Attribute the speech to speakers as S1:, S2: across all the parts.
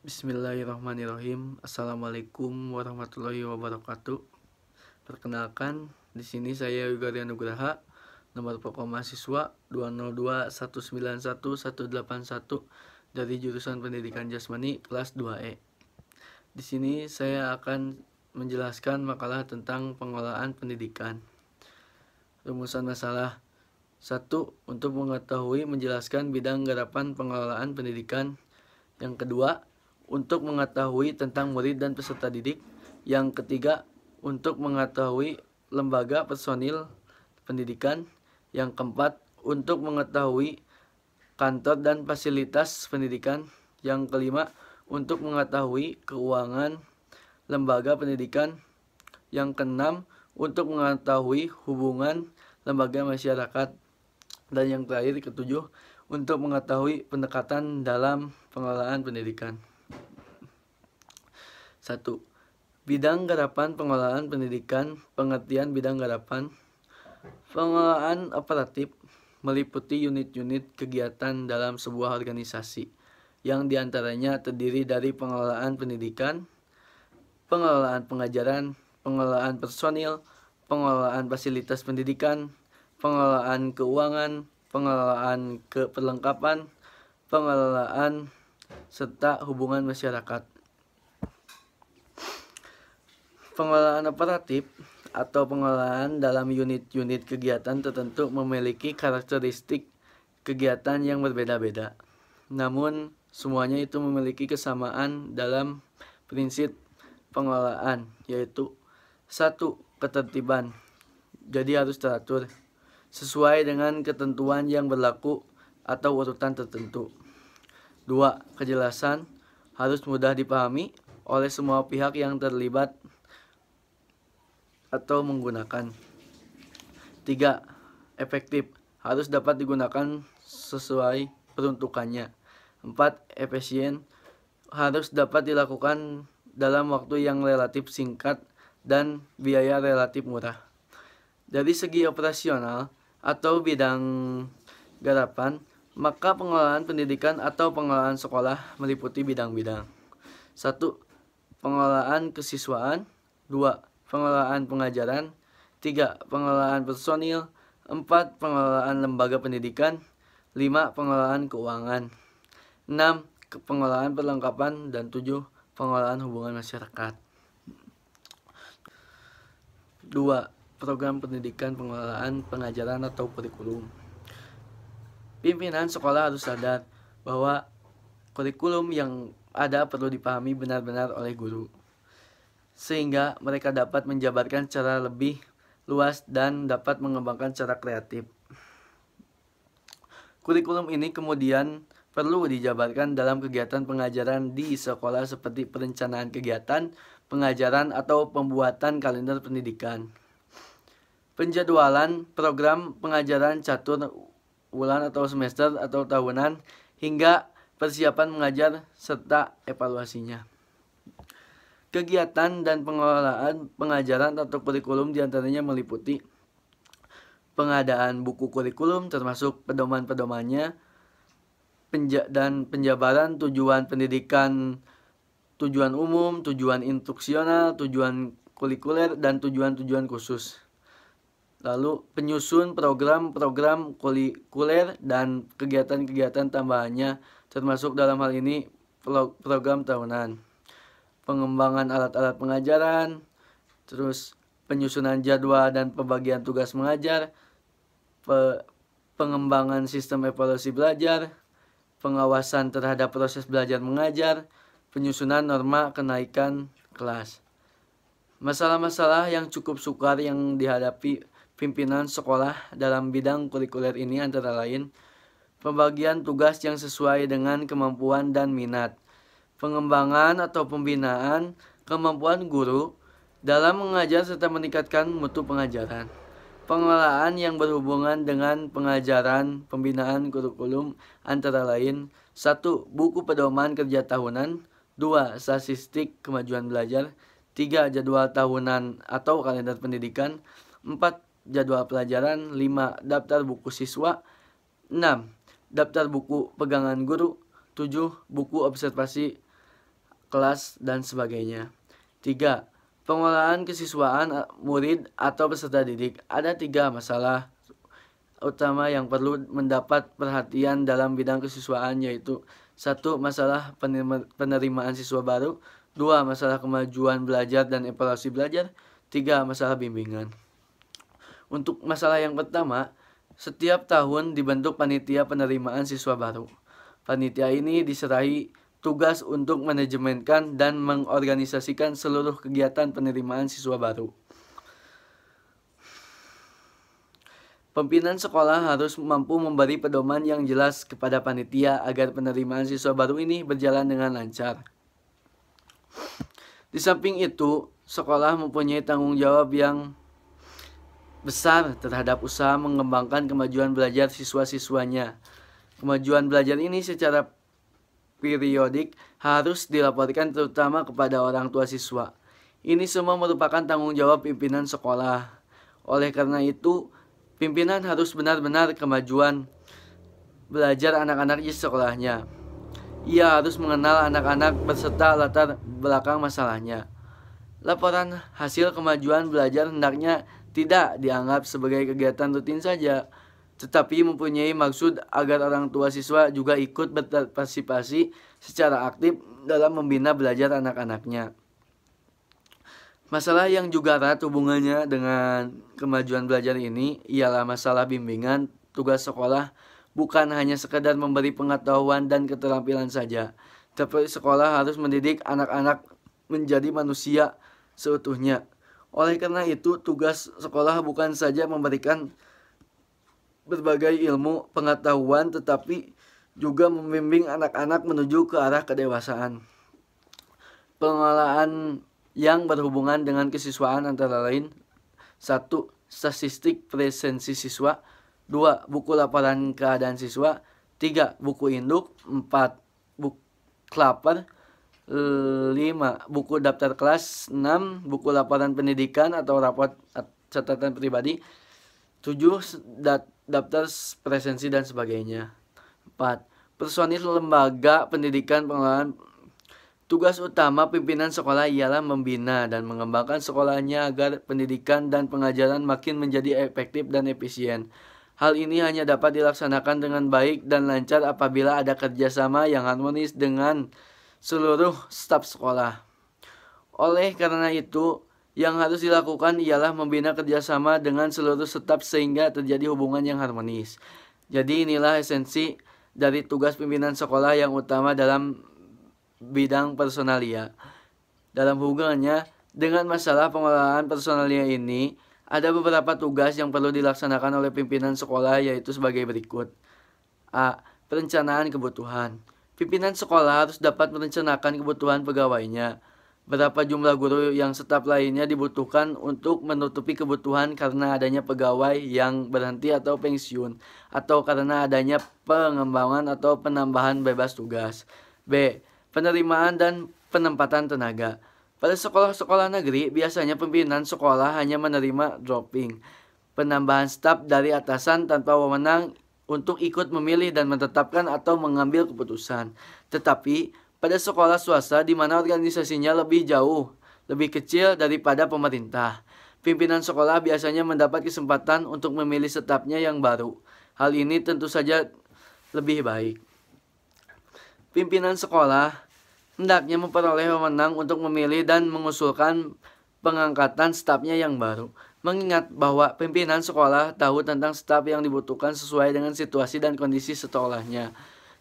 S1: Bismillahirrahmanirrahim. Assalamualaikum warahmatullahi wabarakatuh. Perkenalkan, di sini saya Yugarian Nugraha, nomor pokok mahasiswa 202191181 dari jurusan Pendidikan Jasmani kelas 2E. Di sini saya akan menjelaskan makalah tentang pengolahan pendidikan. Rumusan masalah 1. Untuk mengetahui menjelaskan bidang garapan pengelolaan pendidikan. Yang kedua, untuk mengetahui tentang murid dan peserta didik. Yang ketiga, untuk mengetahui lembaga personil pendidikan. Yang keempat, untuk mengetahui kantor dan fasilitas pendidikan. Yang kelima, untuk mengetahui keuangan lembaga pendidikan. Yang keenam, untuk mengetahui hubungan lembaga masyarakat. Dan yang terakhir, ketujuh, untuk mengetahui pendekatan dalam pengelolaan pendidikan. 1. Bidang garapan pengelolaan pendidikan, pengertian bidang garapan, pengelolaan operatif meliputi unit-unit kegiatan dalam sebuah organisasi yang diantaranya terdiri dari pengelolaan pendidikan, pengelolaan pengajaran, pengelolaan personil, pengelolaan fasilitas pendidikan, pengelolaan keuangan, pengelolaan keperlengkapan, pengelolaan serta hubungan masyarakat. Pengelolaan operatif atau pengelolaan dalam unit-unit kegiatan tertentu memiliki karakteristik kegiatan yang berbeda-beda. Namun, semuanya itu memiliki kesamaan dalam prinsip pengelolaan, yaitu satu ketertiban. Jadi harus teratur sesuai dengan ketentuan yang berlaku atau urutan tertentu. Dua, kejelasan harus mudah dipahami oleh semua pihak yang terlibat atau menggunakan. tiga Efektif harus dapat digunakan sesuai peruntukannya. empat Efisien harus dapat dilakukan dalam waktu yang relatif singkat dan biaya relatif murah. Dari segi operasional atau bidang garapan, maka pengelolaan pendidikan atau pengelolaan sekolah meliputi bidang-bidang. satu Pengelolaan kesiswaan dua pengelolaan pengajaran, 3. pengelolaan personil, 4. pengelolaan lembaga pendidikan, 5. pengelolaan keuangan, 6. pengelolaan perlengkapan, dan 7. pengelolaan hubungan masyarakat. 2. Program pendidikan pengelolaan pengajaran atau kurikulum. Pimpinan sekolah harus sadar bahwa kurikulum yang ada perlu dipahami benar-benar oleh guru sehingga mereka dapat menjabarkan secara lebih luas dan dapat mengembangkan secara kreatif. Kurikulum ini kemudian perlu dijabarkan dalam kegiatan pengajaran di sekolah seperti perencanaan kegiatan, pengajaran atau pembuatan kalender pendidikan. Penjadwalan program pengajaran catur bulan atau semester atau tahunan hingga persiapan mengajar serta evaluasinya. Kegiatan dan pengelolaan pengajaran atau kurikulum diantaranya meliputi pengadaan buku kurikulum termasuk pedoman-pedomannya penja dan penjabaran tujuan pendidikan tujuan umum, tujuan instruksional, tujuan kurikuler dan tujuan-tujuan khusus. Lalu penyusun program-program kurikuler dan kegiatan-kegiatan tambahannya termasuk dalam hal ini program tahunan pengembangan alat-alat pengajaran, terus penyusunan jadwal dan pembagian tugas mengajar, pe pengembangan sistem evaluasi belajar, pengawasan terhadap proses belajar mengajar, penyusunan norma kenaikan kelas. Masalah-masalah yang cukup sukar yang dihadapi pimpinan sekolah dalam bidang kurikuler ini antara lain pembagian tugas yang sesuai dengan kemampuan dan minat, pengembangan atau pembinaan kemampuan guru dalam mengajar serta meningkatkan mutu pengajaran. Pengelolaan yang berhubungan dengan pengajaran pembinaan kurikulum antara lain 1. Buku pedoman kerja tahunan 2. Statistik kemajuan belajar 3. Jadwal tahunan atau kalender pendidikan 4. Jadwal pelajaran 5. Daftar buku siswa 6. Daftar buku pegangan guru 7. Buku observasi kelas, dan sebagainya. 3. Pengolahan kesiswaan eh, murid atau peserta didik. Ada tiga masalah utama yang perlu mendapat perhatian dalam bidang kesiswaan yaitu satu masalah penerimaan siswa baru, dua masalah kemajuan belajar dan evaluasi belajar, tiga masalah bimbingan. Untuk masalah yang pertama, setiap tahun dibentuk panitia penerimaan siswa baru. Panitia ini diserahi tugas untuk manajemenkan dan mengorganisasikan seluruh kegiatan penerimaan siswa baru. Pimpinan sekolah harus mampu memberi pedoman yang jelas kepada panitia agar penerimaan siswa baru ini berjalan dengan lancar. Di samping itu, sekolah mempunyai tanggung jawab yang besar terhadap usaha mengembangkan kemajuan belajar siswa-siswanya. Kemajuan belajar ini secara periodik harus dilaporkan terutama kepada orang tua siswa. Ini semua merupakan tanggung jawab pimpinan sekolah. Oleh karena itu, pimpinan harus benar-benar kemajuan belajar anak-anak di sekolahnya. Ia harus mengenal anak-anak peserta latar belakang masalahnya. Laporan hasil kemajuan belajar hendaknya tidak dianggap sebagai kegiatan rutin saja, tetapi mempunyai maksud agar orang tua siswa juga ikut berpartisipasi secara aktif dalam membina belajar anak-anaknya. Masalah yang juga erat hubungannya dengan kemajuan belajar ini ialah masalah bimbingan tugas sekolah bukan hanya sekedar memberi pengetahuan dan keterampilan saja, tapi sekolah harus mendidik anak-anak menjadi manusia seutuhnya. Oleh karena itu, tugas sekolah bukan saja memberikan berbagai ilmu pengetahuan tetapi juga membimbing anak-anak menuju ke arah kedewasaan. Pengelolaan yang berhubungan dengan kesiswaan antara lain satu Statistik presensi siswa dua Buku laporan keadaan siswa tiga Buku induk empat Buku klaper eh, lima Buku daftar kelas enam Buku laporan pendidikan atau rapot catatan pribadi tujuh data daftar presensi dan sebagainya. 4. Personil lembaga pendidikan pengelolaan Tugas utama pimpinan sekolah ialah membina dan mengembangkan sekolahnya agar pendidikan dan pengajaran makin menjadi efektif dan efisien. Hal ini hanya dapat dilaksanakan dengan baik dan lancar apabila ada kerjasama yang harmonis dengan seluruh staf sekolah. Oleh karena itu, yang harus dilakukan ialah membina kerjasama dengan seluruh staf sehingga terjadi hubungan yang harmonis. Jadi inilah esensi dari tugas pimpinan sekolah yang utama dalam bidang personalia. Dalam hubungannya dengan masalah pengelolaan personalia ini, ada beberapa tugas yang perlu dilaksanakan oleh pimpinan sekolah yaitu sebagai berikut. A. Perencanaan kebutuhan. Pimpinan sekolah harus dapat merencanakan kebutuhan pegawainya Berapa jumlah guru yang staf lainnya dibutuhkan untuk menutupi kebutuhan karena adanya pegawai yang berhenti atau pensiun atau karena adanya pengembangan atau penambahan bebas tugas. B. Penerimaan dan penempatan tenaga. Pada sekolah-sekolah negeri, biasanya pimpinan sekolah hanya menerima dropping, penambahan staf dari atasan tanpa wewenang untuk ikut memilih dan menetapkan atau mengambil keputusan. Tetapi, pada sekolah swasta di mana organisasinya lebih jauh, lebih kecil daripada pemerintah. Pimpinan sekolah biasanya mendapat kesempatan untuk memilih stafnya yang baru. Hal ini tentu saja lebih baik. Pimpinan sekolah hendaknya memperoleh wewenang untuk memilih dan mengusulkan pengangkatan stafnya yang baru. Mengingat bahwa pimpinan sekolah tahu tentang staf yang dibutuhkan sesuai dengan situasi dan kondisi sekolahnya.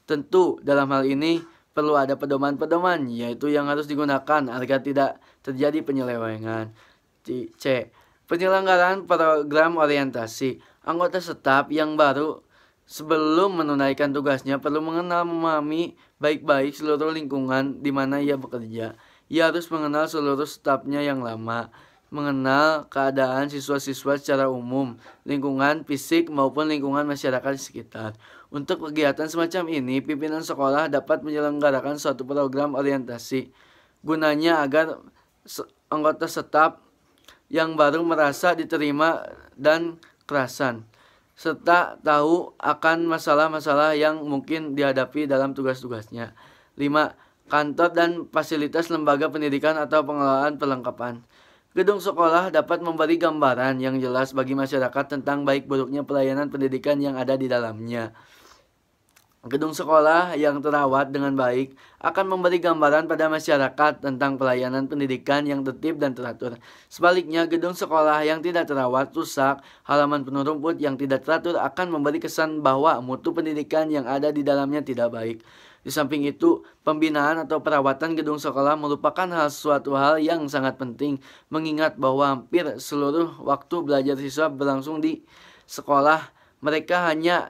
S1: Tentu dalam hal ini perlu ada pedoman-pedoman yaitu yang harus digunakan agar tidak terjadi penyelewengan. C. Penyelenggaraan program orientasi. Anggota staf yang baru sebelum menunaikan tugasnya perlu mengenal memahami baik-baik seluruh lingkungan di mana ia bekerja. Ia harus mengenal seluruh stafnya yang lama mengenal keadaan siswa-siswa secara umum, lingkungan fisik maupun lingkungan masyarakat di sekitar. Untuk kegiatan semacam ini, pimpinan sekolah dapat menyelenggarakan suatu program orientasi. Gunanya agar anggota setap yang baru merasa diterima dan kerasan serta tahu akan masalah-masalah yang mungkin dihadapi dalam tugas-tugasnya. 5. Kantor dan fasilitas lembaga pendidikan atau pengelolaan perlengkapan. Gedung sekolah dapat memberi gambaran yang jelas bagi masyarakat tentang baik buruknya pelayanan pendidikan yang ada di dalamnya. Gedung sekolah yang terawat dengan baik akan memberi gambaran pada masyarakat tentang pelayanan pendidikan yang tertib dan teratur. Sebaliknya, gedung sekolah yang tidak terawat, rusak, halaman penuh rumput yang tidak teratur akan memberi kesan bahwa mutu pendidikan yang ada di dalamnya tidak baik. Di samping itu, pembinaan atau perawatan gedung sekolah merupakan hal suatu hal yang sangat penting mengingat bahwa hampir seluruh waktu belajar siswa berlangsung di sekolah. Mereka hanya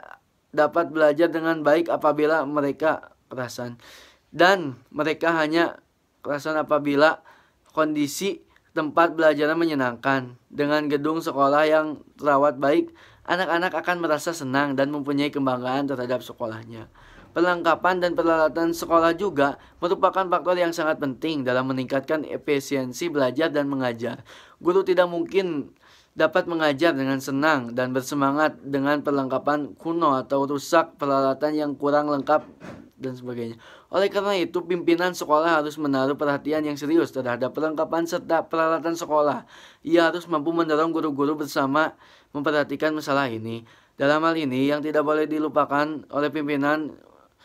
S1: dapat belajar dengan baik apabila mereka perasan dan mereka hanya perasan apabila kondisi tempat belajar menyenangkan. Dengan gedung sekolah yang terawat baik, anak-anak akan merasa senang dan mempunyai kebanggaan terhadap sekolahnya. Perlengkapan dan peralatan sekolah juga merupakan faktor yang sangat penting dalam meningkatkan efisiensi belajar dan mengajar. Guru tidak mungkin dapat mengajar dengan senang dan bersemangat dengan perlengkapan kuno atau rusak peralatan yang kurang lengkap dan sebagainya. Oleh karena itu, pimpinan sekolah harus menaruh perhatian yang serius terhadap perlengkapan serta peralatan sekolah. Ia harus mampu mendorong guru-guru bersama memperhatikan masalah ini. Dalam hal ini, yang tidak boleh dilupakan oleh pimpinan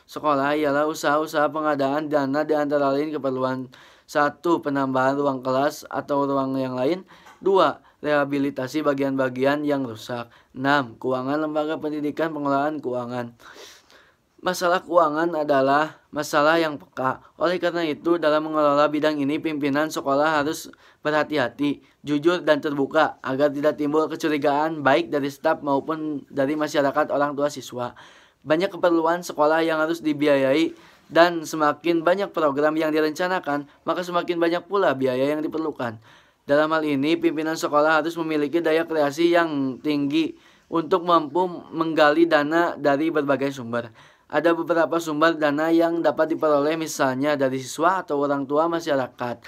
S1: sekolah ialah usaha-usaha pengadaan dana di antara lain keperluan satu penambahan ruang kelas atau ruang yang lain, dua rehabilitasi bagian-bagian yang rusak, enam keuangan lembaga pendidikan pengelolaan keuangan. Masalah keuangan adalah masalah yang peka. Oleh karena itu, dalam mengelola bidang ini, pimpinan sekolah harus berhati-hati, jujur, dan terbuka agar tidak timbul kecurigaan baik dari staf maupun dari masyarakat orang tua siswa banyak keperluan sekolah yang harus dibiayai dan semakin banyak program yang direncanakan, maka semakin banyak pula biaya yang diperlukan. Dalam hal ini, pimpinan sekolah harus memiliki daya kreasi yang tinggi untuk mampu menggali dana dari berbagai sumber. Ada beberapa sumber dana yang dapat diperoleh misalnya dari siswa atau orang tua masyarakat,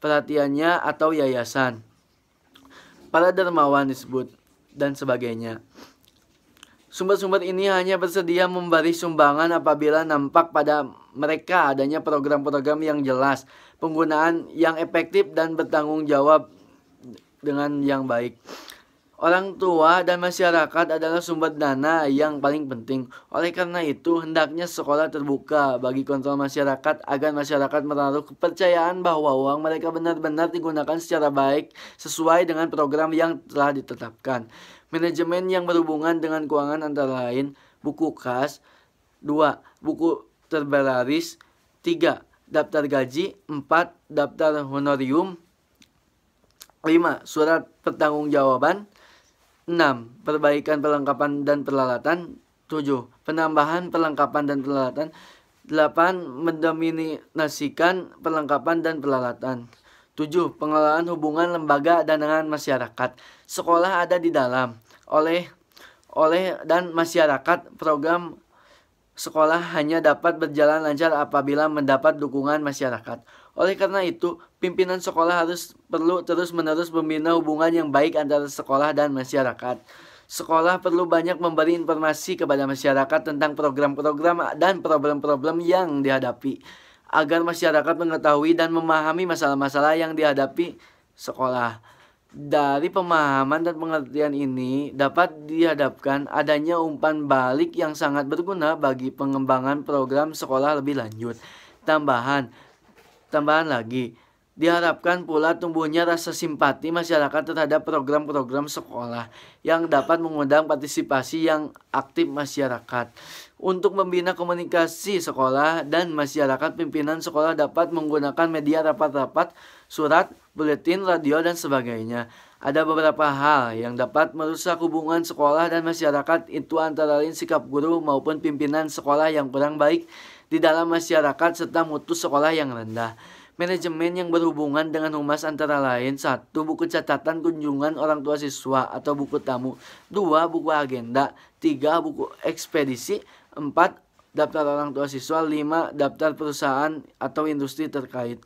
S1: perhatiannya atau yayasan. Para dermawan disebut dan sebagainya. Sumber-sumber ini hanya bersedia memberi sumbangan apabila nampak pada mereka adanya program-program yang jelas, penggunaan yang efektif dan bertanggung jawab dengan yang baik. Orang tua dan masyarakat adalah sumber dana yang paling penting. Oleh karena itu, hendaknya sekolah terbuka bagi kontrol masyarakat agar masyarakat menaruh kepercayaan bahwa uang mereka benar-benar digunakan secara baik sesuai dengan program yang telah ditetapkan. Manajemen yang berhubungan dengan keuangan antara lain buku kas, 2. buku terbaris, 3. daftar gaji, 4. daftar honorium, 5. surat pertanggungjawaban 6. Perbaikan perlengkapan dan peralatan 7. Penambahan perlengkapan dan peralatan 8. Mendominasikan perlengkapan dan peralatan 7. Pengelolaan hubungan lembaga dan dengan masyarakat Sekolah ada di dalam Oleh oleh dan masyarakat program sekolah hanya dapat berjalan lancar apabila mendapat dukungan masyarakat oleh karena itu, pimpinan sekolah harus perlu terus-menerus membina hubungan yang baik antara sekolah dan masyarakat. Sekolah perlu banyak memberi informasi kepada masyarakat tentang program-program dan problem-problem yang dihadapi agar masyarakat mengetahui dan memahami masalah-masalah yang dihadapi sekolah. Dari pemahaman dan pengertian ini dapat dihadapkan adanya umpan balik yang sangat berguna bagi pengembangan program sekolah lebih lanjut. Tambahan, Tambahan lagi, diharapkan pula tumbuhnya rasa simpati masyarakat terhadap program-program sekolah yang dapat mengundang partisipasi yang aktif masyarakat. Untuk membina komunikasi sekolah dan masyarakat, pimpinan sekolah dapat menggunakan media rapat-rapat, surat, buletin, radio, dan sebagainya. Ada beberapa hal yang dapat merusak hubungan sekolah dan masyarakat itu antara lain sikap guru maupun pimpinan sekolah yang kurang baik di dalam masyarakat serta mutu sekolah yang rendah. Manajemen yang berhubungan dengan humas antara lain satu Buku catatan kunjungan orang tua siswa atau buku tamu dua Buku agenda tiga Buku ekspedisi empat Daftar orang tua siswa lima Daftar perusahaan atau industri terkait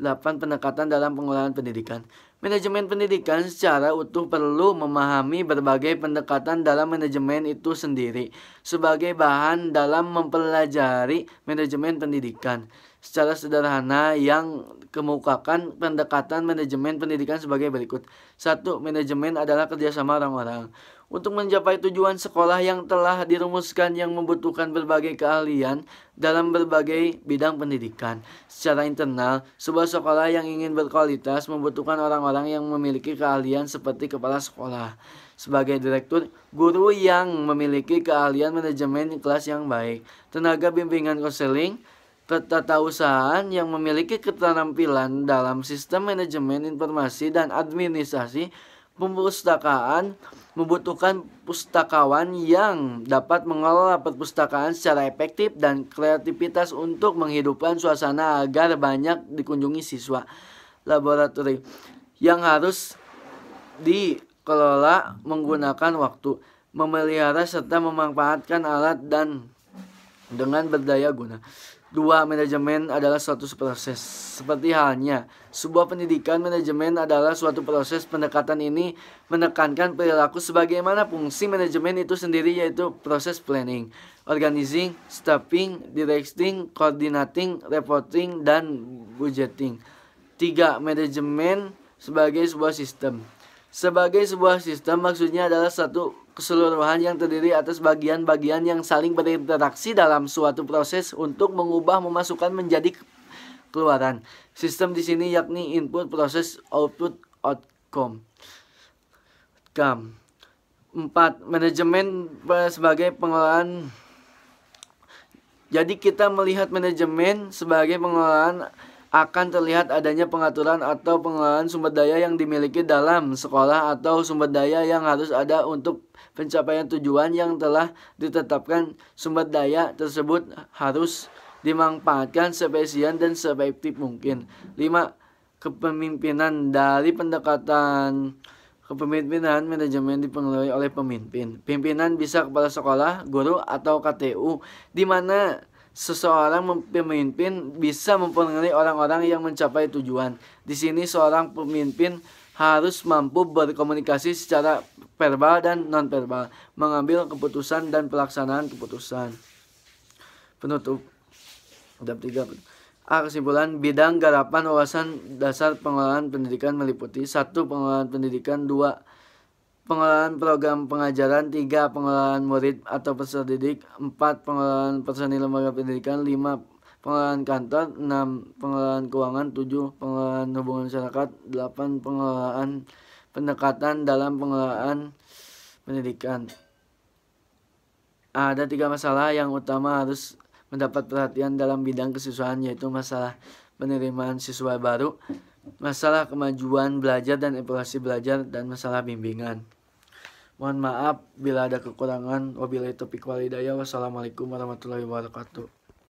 S1: 8. pendekatan dalam pengelolaan pendidikan Manajemen pendidikan secara utuh perlu memahami berbagai pendekatan dalam manajemen itu sendiri sebagai bahan dalam mempelajari manajemen pendidikan. Secara sederhana yang kemukakan pendekatan manajemen pendidikan sebagai berikut. Satu, Manajemen adalah kerjasama orang-orang untuk mencapai tujuan sekolah yang telah dirumuskan yang membutuhkan berbagai keahlian dalam berbagai bidang pendidikan. Secara internal, sebuah sekolah yang ingin berkualitas membutuhkan orang-orang yang memiliki keahlian seperti kepala sekolah. Sebagai direktur, guru yang memiliki keahlian manajemen kelas yang baik, tenaga bimbingan konseling, ketatausahaan yang memiliki keterampilan dalam sistem manajemen informasi dan administrasi Pemustakaan membutuhkan pustakawan yang dapat mengelola perpustakaan secara efektif dan kreativitas untuk menghidupkan suasana agar banyak dikunjungi siswa laboratorium yang harus dikelola menggunakan waktu memelihara serta memanfaatkan alat dan dengan berdaya guna. Dua, manajemen adalah suatu proses. Seperti halnya, sebuah pendidikan manajemen adalah suatu proses pendekatan ini menekankan perilaku sebagaimana fungsi manajemen itu sendiri yaitu proses planning, organizing, staffing, directing, coordinating, reporting, dan budgeting. Tiga, manajemen sebagai sebuah sistem. Sebagai sebuah sistem maksudnya adalah satu keseluruhan yang terdiri atas bagian-bagian yang saling berinteraksi dalam suatu proses untuk mengubah memasukkan menjadi keluaran. Sistem di sini yakni input, proses, output, outcome. Come. 4. Manajemen sebagai pengelolaan. Jadi kita melihat manajemen sebagai pengelolaan akan terlihat adanya pengaturan atau pengelolaan sumber daya yang dimiliki dalam sekolah atau sumber daya yang harus ada untuk pencapaian tujuan yang telah ditetapkan sumber daya tersebut harus dimanfaatkan sebaik dan seefektif mungkin. 5. Kepemimpinan dari pendekatan kepemimpinan manajemen dipengaruhi oleh pemimpin. Pimpinan bisa kepala sekolah, guru, atau KTU, di mana seseorang pemimpin bisa mempengaruhi orang-orang yang mencapai tujuan. Di sini seorang pemimpin harus mampu berkomunikasi secara verbal dan nonverbal, mengambil keputusan dan pelaksanaan keputusan. Penutup bab 3. A. Kesimpulan bidang garapan wawasan dasar pengelolaan pendidikan meliputi satu pengelolaan pendidikan, dua pengelolaan program pengajaran, 3 pengelolaan murid atau peserta didik, 4 pengelolaan personil lembaga pendidikan, 5 pengelolaan kantor, 6 pengelolaan keuangan, 7 pengelolaan hubungan masyarakat, 8 pengelolaan pendekatan dalam pengelolaan pendidikan. Ada tiga masalah yang utama harus mendapat perhatian dalam bidang kesiswaan yaitu masalah penerimaan siswa baru, masalah kemajuan belajar dan evaluasi belajar dan masalah bimbingan. Mohon maaf bila ada kekurangan. Wabillahi taufiq walhidayah. Wassalamualaikum warahmatullahi wabarakatuh.